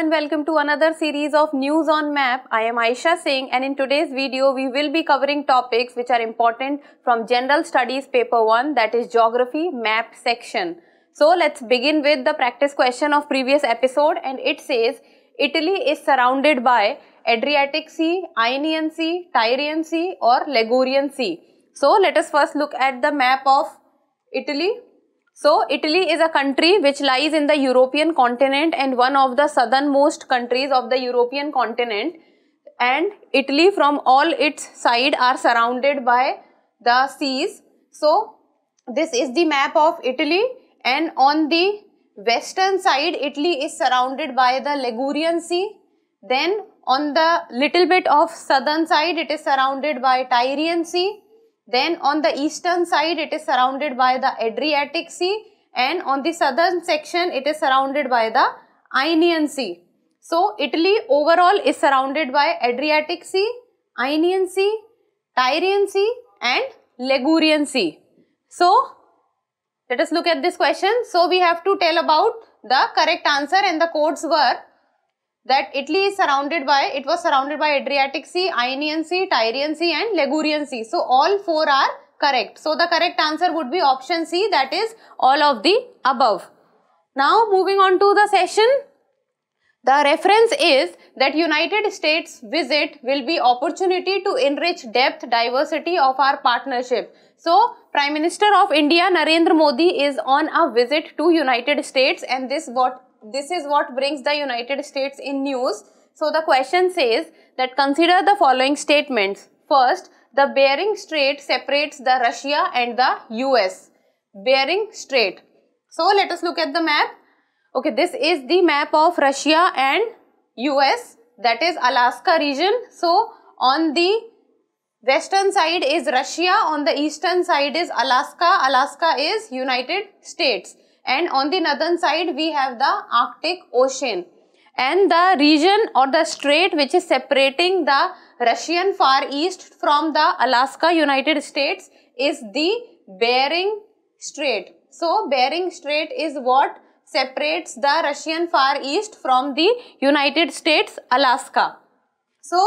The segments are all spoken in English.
and welcome to another series of News on Map. I am Aisha Singh and in today's video we will be covering topics which are important from General Studies paper 1 that is Geography Map section. So let's begin with the practice question of previous episode and it says Italy is surrounded by Adriatic Sea, Ionian Sea, Tyrian Sea or Ligurian Sea. So let us first look at the map of Italy so Italy is a country which lies in the European continent and one of the southernmost countries of the European continent and Italy from all its side are surrounded by the seas. So this is the map of Italy and on the western side Italy is surrounded by the Ligurian Sea. Then on the little bit of southern side it is surrounded by Tyrian Sea then on the eastern side, it is surrounded by the Adriatic Sea and on the southern section, it is surrounded by the Ionian Sea. So, Italy overall is surrounded by Adriatic Sea, Ionian Sea, Tyrian Sea and Ligurian Sea. So, let us look at this question. So, we have to tell about the correct answer and the codes were that Italy is surrounded by, it was surrounded by Adriatic Sea, Ionian Sea, Tyrian Sea and Ligurian Sea. So all four are correct. So the correct answer would be option C that is all of the above. Now moving on to the session. The reference is that United States visit will be opportunity to enrich depth diversity of our partnership. So Prime Minister of India Narendra Modi is on a visit to United States and this what this is what brings the United States in news. So the question says that consider the following statements. First, the Bering Strait separates the Russia and the US. Bering Strait. So let us look at the map. Okay, this is the map of Russia and US that is Alaska region. So on the western side is Russia, on the eastern side is Alaska, Alaska is United States and on the northern side we have the Arctic Ocean and the region or the strait which is separating the Russian Far East from the Alaska United States is the Bering Strait. So Bering Strait is what separates the Russian Far East from the United States Alaska. So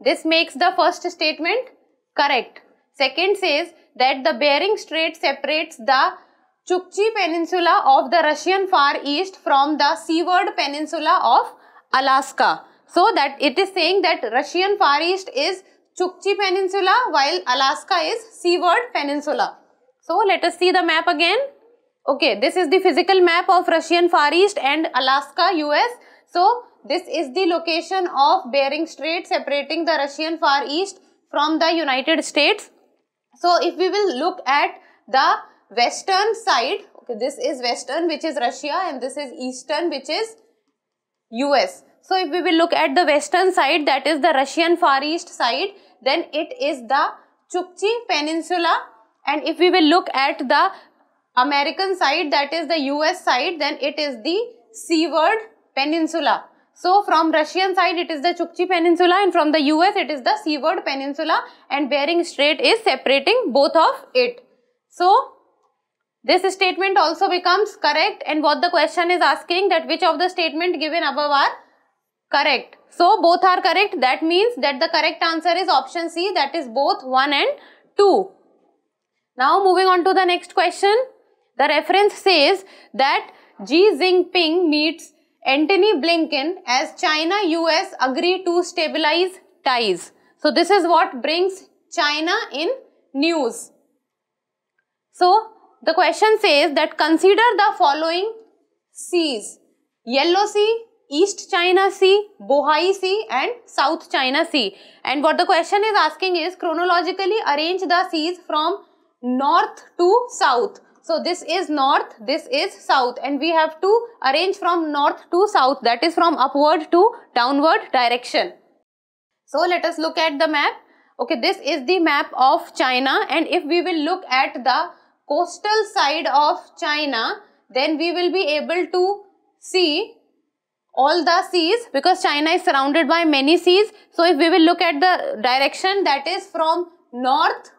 this makes the first statement correct. Second says that the Bering Strait separates the Chukchi Peninsula of the Russian Far East from the seaward peninsula of Alaska. So that it is saying that Russian Far East is Chukchi Peninsula while Alaska is seaward peninsula. So let us see the map again. Okay, this is the physical map of Russian Far East and Alaska, US. So this is the location of Bering Strait separating the Russian Far East from the United States. So if we will look at the western side okay this is western which is russia and this is eastern which is us so if we will look at the western side that is the russian far east side then it is the chukchi peninsula and if we will look at the american side that is the us side then it is the seaward peninsula so from Russian side it is the Chukchi Peninsula and from the US it is the Seaward Peninsula and Bering Strait is separating both of it. So this statement also becomes correct and what the question is asking that which of the statement given above are correct. So both are correct that means that the correct answer is option C that is both 1 and 2. Now moving on to the next question. The reference says that Xi Jinping meets Antony Blinken as China-US agree to stabilize ties. So this is what brings China in news. So the question says that consider the following seas. Yellow Sea, East China Sea, Bohai Sea and South China Sea. And what the question is asking is chronologically arrange the seas from north to south. So this is north, this is south and we have to arrange from north to south that is from upward to downward direction. So let us look at the map. Okay, this is the map of China and if we will look at the coastal side of China, then we will be able to see all the seas because China is surrounded by many seas. So if we will look at the direction that is from north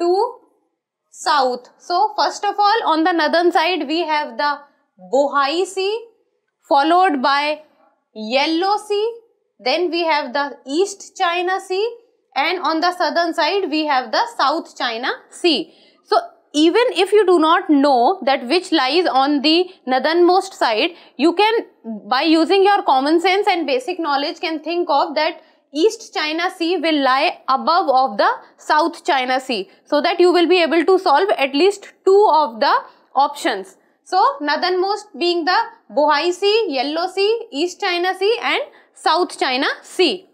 to south. So first of all on the northern side we have the Bohai Sea followed by Yellow Sea. Then we have the East China Sea and on the southern side we have the South China Sea even if you do not know that which lies on the northernmost side, you can, by using your common sense and basic knowledge, can think of that East China Sea will lie above of the South China Sea. So that you will be able to solve at least two of the options. So northernmost being the Bohai Sea, Yellow Sea, East China Sea and South China Sea.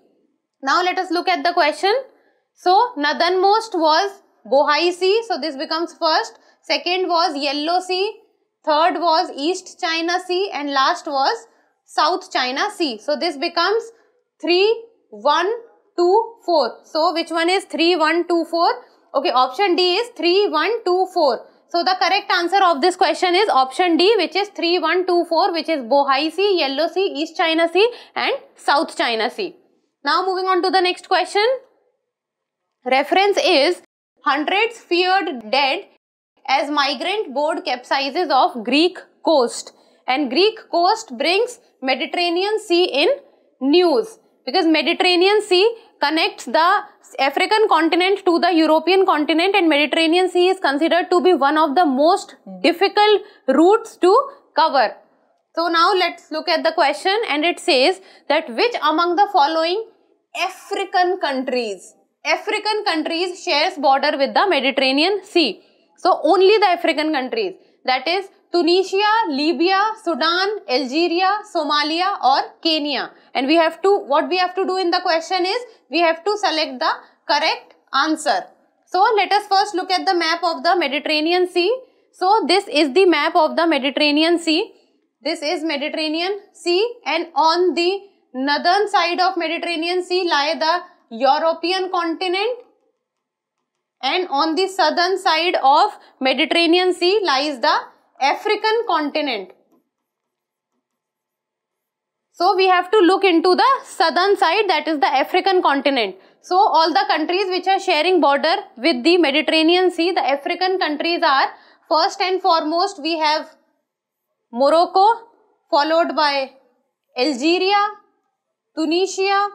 Now let us look at the question. So northernmost was Bohai Sea. So this becomes first. Second was Yellow Sea. Third was East China Sea. And last was South China Sea. So this becomes 3, 1, 2, 4. So which one is 3, 1, 2, 4? Okay, option D is 3, 1, 2, 4. So the correct answer of this question is option D which is 3124 which is Bohai Sea, Yellow Sea, East China Sea and South China Sea. Now moving on to the next question. Reference is Hundreds feared dead as migrant boat capsizes off Greek coast. And Greek coast brings Mediterranean Sea in news because Mediterranean Sea connects the African continent to the European continent and Mediterranean Sea is considered to be one of the most difficult routes to cover. So now let's look at the question and it says that which among the following African countries African countries shares border with the Mediterranean Sea. So only the African countries that is Tunisia, Libya, Sudan, Algeria, Somalia or Kenya. And we have to, what we have to do in the question is, we have to select the correct answer. So let us first look at the map of the Mediterranean Sea. So this is the map of the Mediterranean Sea. This is Mediterranean Sea and on the northern side of Mediterranean Sea lie the European continent and on the southern side of Mediterranean Sea lies the African continent. So we have to look into the southern side that is the African continent. So all the countries which are sharing border with the Mediterranean Sea, the African countries are first and foremost we have Morocco followed by Algeria, Tunisia,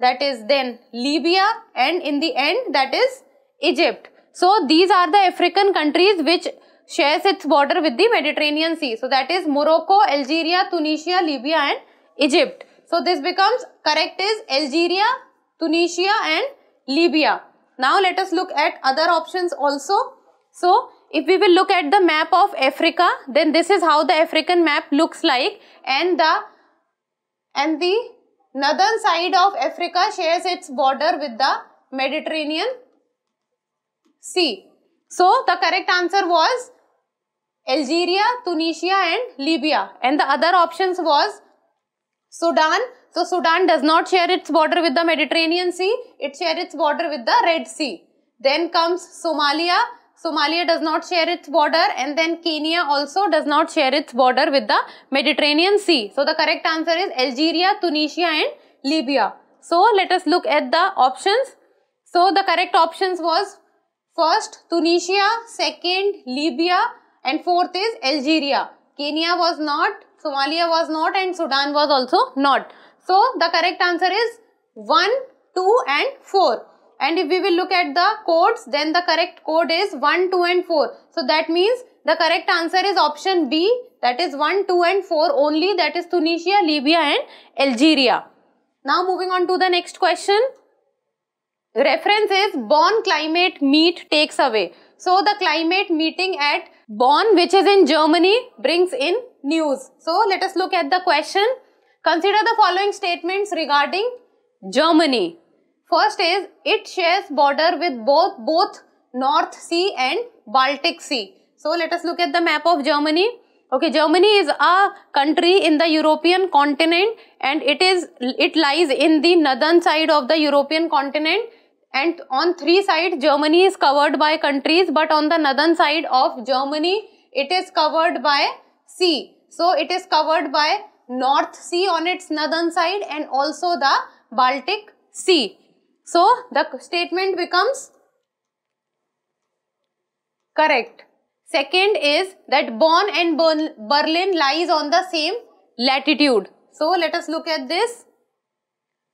that is then Libya and in the end that is Egypt. So these are the African countries which shares its border with the Mediterranean Sea. So that is Morocco, Algeria, Tunisia, Libya and Egypt. So this becomes correct is Algeria, Tunisia and Libya. Now let us look at other options also. So if we will look at the map of Africa then this is how the African map looks like and the and the Northern side of Africa shares its border with the Mediterranean Sea. So the correct answer was Algeria, Tunisia and Libya and the other options was Sudan. So Sudan does not share its border with the Mediterranean Sea, it shares its border with the Red Sea. Then comes Somalia, Somalia does not share its border and then Kenya also does not share its border with the Mediterranean Sea. So the correct answer is Algeria, Tunisia and Libya. So let us look at the options. So the correct options was first Tunisia, second Libya and fourth is Algeria. Kenya was not, Somalia was not and Sudan was also not. So the correct answer is 1, 2 and 4 and if we will look at the codes then the correct code is 1 2 and 4 so that means the correct answer is option b that is 1 2 and 4 only that is tunisia libya and algeria now moving on to the next question reference is bonn climate meet takes away so the climate meeting at bonn which is in germany brings in news so let us look at the question consider the following statements regarding germany First is it shares border with both both North Sea and Baltic Sea. So let us look at the map of Germany. Okay, Germany is a country in the European continent and it is it lies in the northern side of the European continent and on three sides Germany is covered by countries but on the northern side of Germany it is covered by sea. So it is covered by North Sea on its northern side and also the Baltic Sea. So the statement becomes correct. Second is that Bonn and Berlin lies on the same latitude. So let us look at this.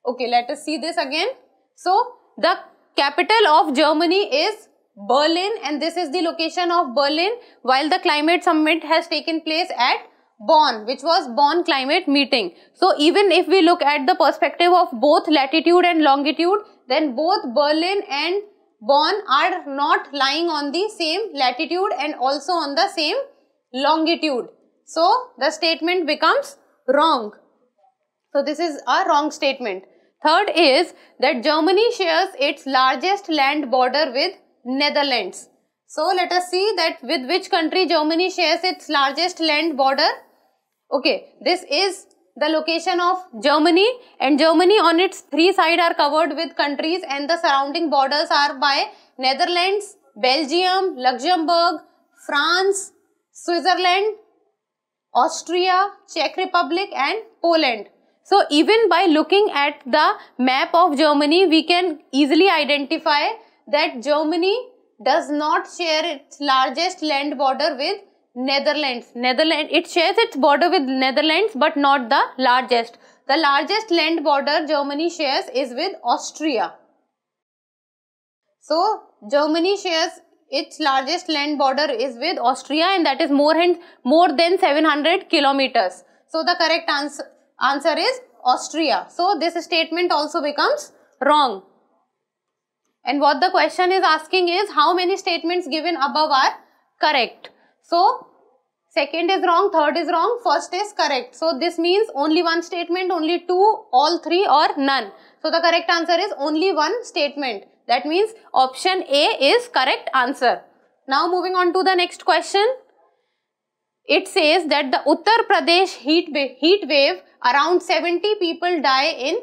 Okay, let us see this again. So the capital of Germany is Berlin and this is the location of Berlin while the climate summit has taken place at Bonn which was Bonn climate meeting. So even if we look at the perspective of both latitude and longitude then both Berlin and Bonn are not lying on the same latitude and also on the same longitude. So, the statement becomes wrong. So, this is a wrong statement. Third is that Germany shares its largest land border with Netherlands. So, let us see that with which country Germany shares its largest land border. Okay, this is the location of Germany and Germany on its three sides are covered with countries and the surrounding borders are by Netherlands, Belgium, Luxembourg, France, Switzerland, Austria, Czech Republic and Poland. So even by looking at the map of Germany, we can easily identify that Germany does not share its largest land border with Netherlands. Netherlands. It shares its border with Netherlands but not the largest. The largest land border Germany shares is with Austria. So Germany shares its largest land border is with Austria and that is more, and, more than 700 kilometers. So the correct answer, answer is Austria. So this statement also becomes wrong. And what the question is asking is how many statements given above are correct. So, second is wrong, third is wrong, first is correct. So, this means only one statement, only two, all three or none. So, the correct answer is only one statement. That means option A is correct answer. Now, moving on to the next question. It says that the Uttar Pradesh heat, heat wave around 70 people die in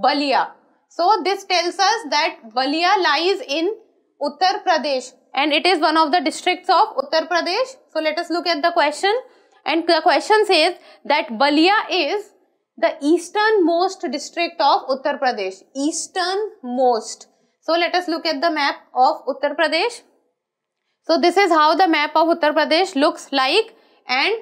Balia. So, this tells us that Balia lies in Uttar Pradesh and it is one of the districts of Uttar Pradesh. So let us look at the question and the question says that Balia is the easternmost district of Uttar Pradesh. Easternmost. So let us look at the map of Uttar Pradesh. So this is how the map of Uttar Pradesh looks like and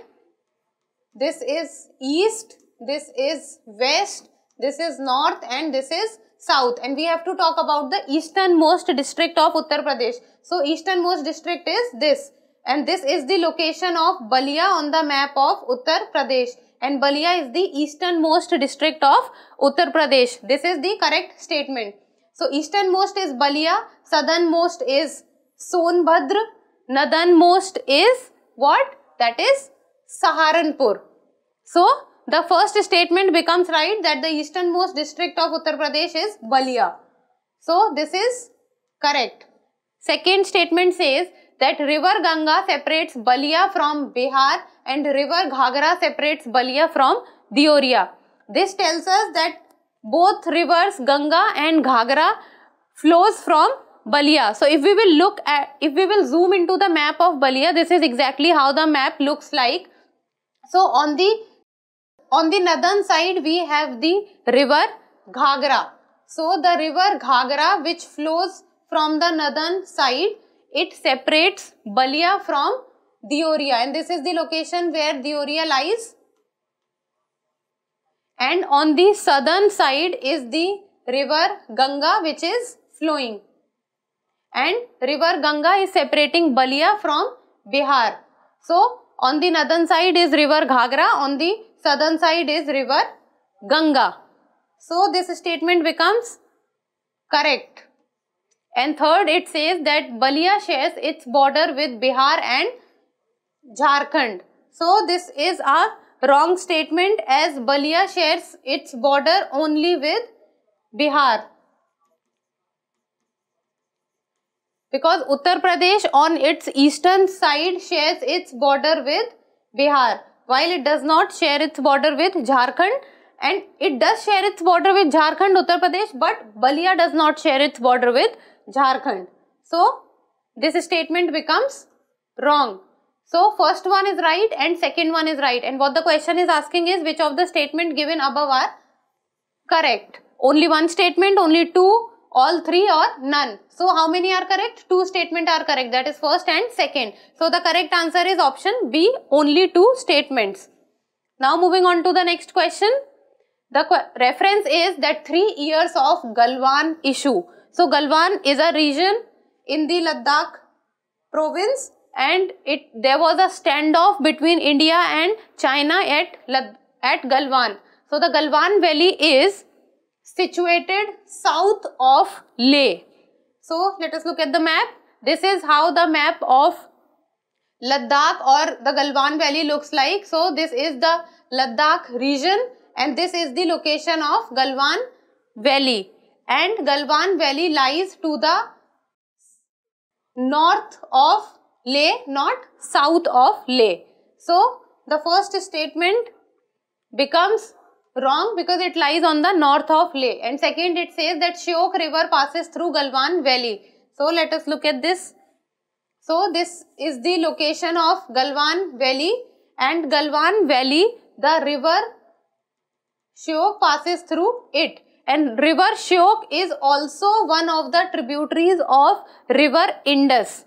this is east, this is west, this is north and this is south and we have to talk about the easternmost district of Uttar Pradesh. So easternmost district is this and this is the location of Balia on the map of Uttar Pradesh and Balia is the easternmost district of Uttar Pradesh. This is the correct statement. So easternmost is Balia, southernmost is Sonbhadra, northernmost is what? That is Saharanpur. So the first statement becomes right that the easternmost district of Uttar Pradesh is Balia. So this is correct. Second statement says that river Ganga separates Balia from Bihar and river Ghagra separates Balia from Dioria. This tells us that both rivers Ganga and Ghagra flows from Balia. So if we will look at, if we will zoom into the map of Balia, this is exactly how the map looks like. So on the on the northern side we have the river Ghagra. So the river Ghagra which flows from the northern side, it separates Balia from Dioria and this is the location where Dioria lies. And on the southern side is the river Ganga which is flowing. And river Ganga is separating Balia from Bihar. So on the northern side is river Ghagra, on the southern side is river Ganga. So this statement becomes correct. And third, it says that Balia shares its border with Bihar and Jharkhand. So this is a wrong statement as Balia shares its border only with Bihar. Because Uttar Pradesh on its eastern side shares its border with Bihar while it does not share its border with Jharkhand and it does share its border with Jharkhand, Uttar Pradesh, but Balia does not share its border with Jharkhand. So, this statement becomes wrong. So, first one is right and second one is right. And what the question is asking is which of the statement given above are correct. Only one statement, only two all three or none. So how many are correct? Two statement are correct that is first and second. So the correct answer is option B only two statements. Now moving on to the next question. The qu reference is that three years of Galwan issue. So Galwan is a region in the Ladakh province and it there was a standoff between India and China at, at Galwan. So the Galwan Valley is situated south of Leh. So let us look at the map. This is how the map of Ladakh or the Galwan Valley looks like. So this is the Ladakh region and this is the location of Galwan Valley. And Galwan Valley lies to the north of Leh, not south of Leh. So the first statement becomes Wrong because it lies on the north of Leh. And second, it says that Shiok river passes through Galwan valley. So let us look at this. So this is the location of Galwan valley and Galwan valley, the river Shiok passes through it. And river Shiok is also one of the tributaries of river Indus.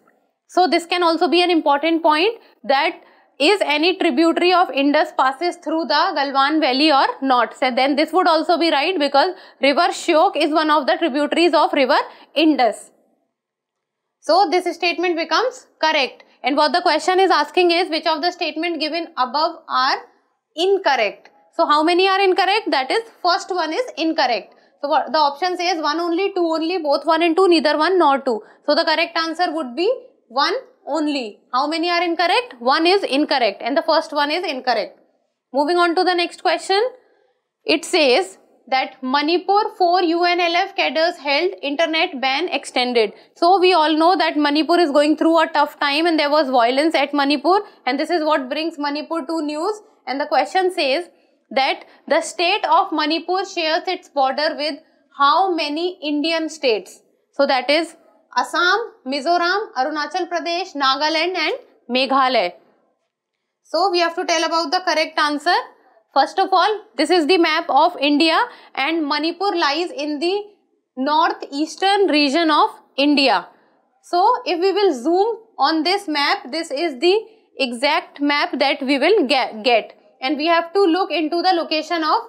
So this can also be an important point that is any tributary of Indus passes through the Galwan Valley or not? So then this would also be right because river Shyok is one of the tributaries of river Indus. So this statement becomes correct. And what the question is asking is which of the statement given above are incorrect. So how many are incorrect? That is first one is incorrect. So the option says 1 only, 2 only, both 1 and 2, neither 1 nor 2. So the correct answer would be 1 only. How many are incorrect? One is incorrect and the first one is incorrect. Moving on to the next question. It says that Manipur 4 UNLF cadres held internet ban extended. So we all know that Manipur is going through a tough time and there was violence at Manipur and this is what brings Manipur to news and the question says that the state of Manipur shares its border with how many Indian states? So that is Assam, Mizoram, Arunachal Pradesh, Nagaland and Meghalaya. So we have to tell about the correct answer. First of all, this is the map of India and Manipur lies in the northeastern region of India. So if we will zoom on this map, this is the exact map that we will get and we have to look into the location of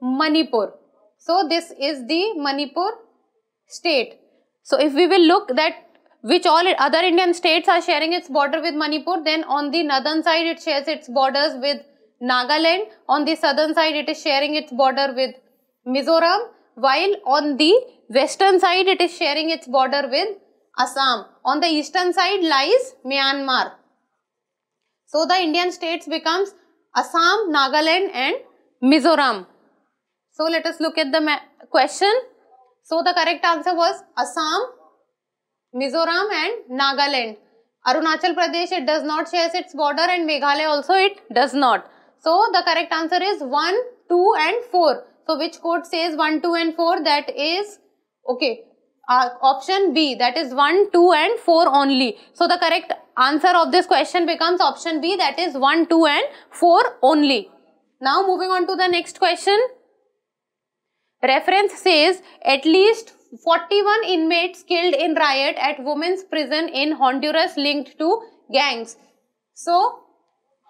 Manipur. So this is the Manipur state. So if we will look that which all other Indian states are sharing its border with Manipur, then on the northern side it shares its borders with Nagaland, on the southern side it is sharing its border with Mizoram, while on the western side it is sharing its border with Assam. On the eastern side lies Myanmar. So the Indian states becomes Assam, Nagaland and Mizoram. So let us look at the question. So the correct answer was Assam, Mizoram and Nagaland. Arunachal Pradesh, it does not share its border and Meghalaya also it does not. So the correct answer is 1, 2 and 4. So which code says 1, 2 and 4? That is, okay, uh, option B that is 1, 2 and 4 only. So the correct answer of this question becomes option B that is 1, 2 and 4 only. Now moving on to the next question. Reference says at least 41 inmates killed in riot at women's prison in Honduras linked to gangs. So,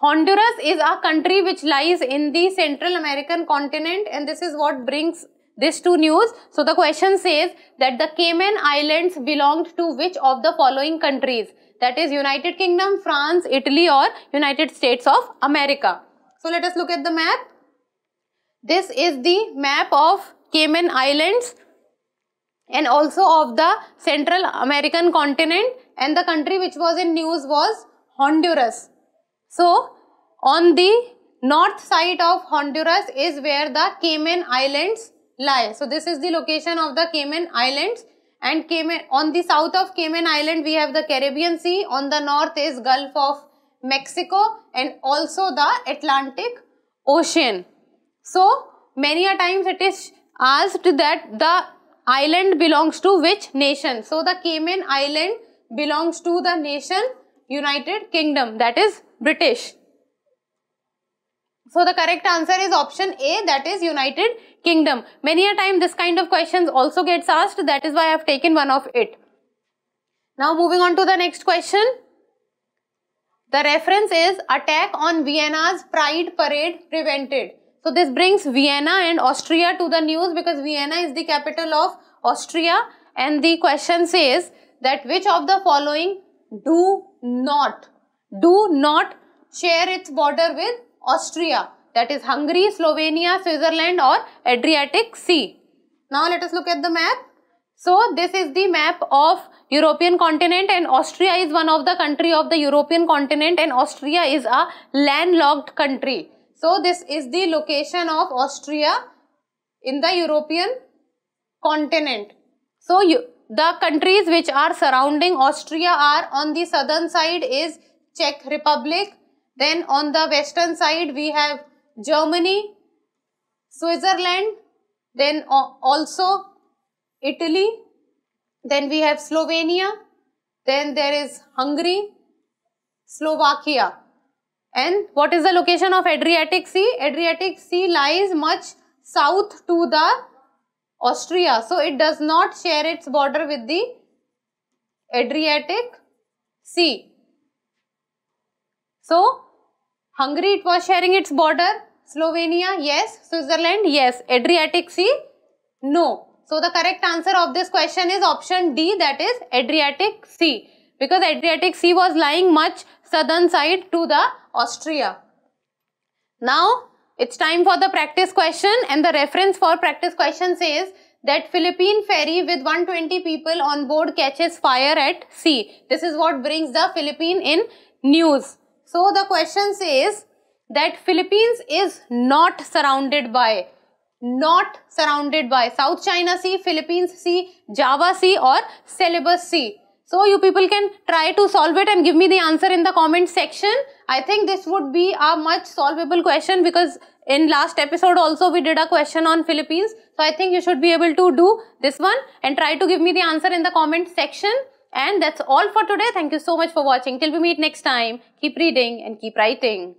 Honduras is a country which lies in the Central American continent and this is what brings this to news. So, the question says that the Cayman Islands belonged to which of the following countries? That is United Kingdom, France, Italy or United States of America. So, let us look at the map. This is the map of Cayman Islands and also of the Central American continent and the country which was in news was Honduras. So, on the north side of Honduras is where the Cayman Islands lie. So, this is the location of the Cayman Islands and Cayman, on the south of Cayman Island we have the Caribbean Sea, on the north is Gulf of Mexico and also the Atlantic Ocean. So, many a times it is asked that the island belongs to which nation? So the Cayman Island belongs to the nation United Kingdom that is British. So the correct answer is option A that is United Kingdom. Many a time this kind of questions also gets asked that is why I have taken one of it. Now moving on to the next question. The reference is attack on Vienna's Pride Parade prevented. So this brings Vienna and Austria to the news because Vienna is the capital of Austria and the question says that which of the following do not, do not share its border with Austria that is Hungary, Slovenia, Switzerland or Adriatic Sea. Now let us look at the map. So this is the map of European continent and Austria is one of the country of the European continent and Austria is a landlocked country. So this is the location of Austria in the European continent. So you, the countries which are surrounding Austria are on the southern side is Czech Republic. Then on the western side we have Germany, Switzerland, then also Italy, then we have Slovenia, then there is Hungary, Slovakia. And what is the location of Adriatic Sea? Adriatic Sea lies much south to the Austria. So it does not share its border with the Adriatic Sea. So Hungary it was sharing its border. Slovenia yes. Switzerland yes. Adriatic Sea no. So the correct answer of this question is option D that is Adriatic Sea because Adriatic Sea was lying much southern side to the Austria. Now it's time for the practice question and the reference for practice question says that Philippine ferry with 120 people on board catches fire at sea. This is what brings the Philippine in news. So the question says that Philippines is not surrounded by, not surrounded by South China Sea, Philippines Sea, Java Sea or Celebes Sea. So you people can try to solve it and give me the answer in the comment section. I think this would be a much solvable question because in last episode also we did a question on Philippines. So I think you should be able to do this one and try to give me the answer in the comment section. And that's all for today. Thank you so much for watching. Till we meet next time. Keep reading and keep writing.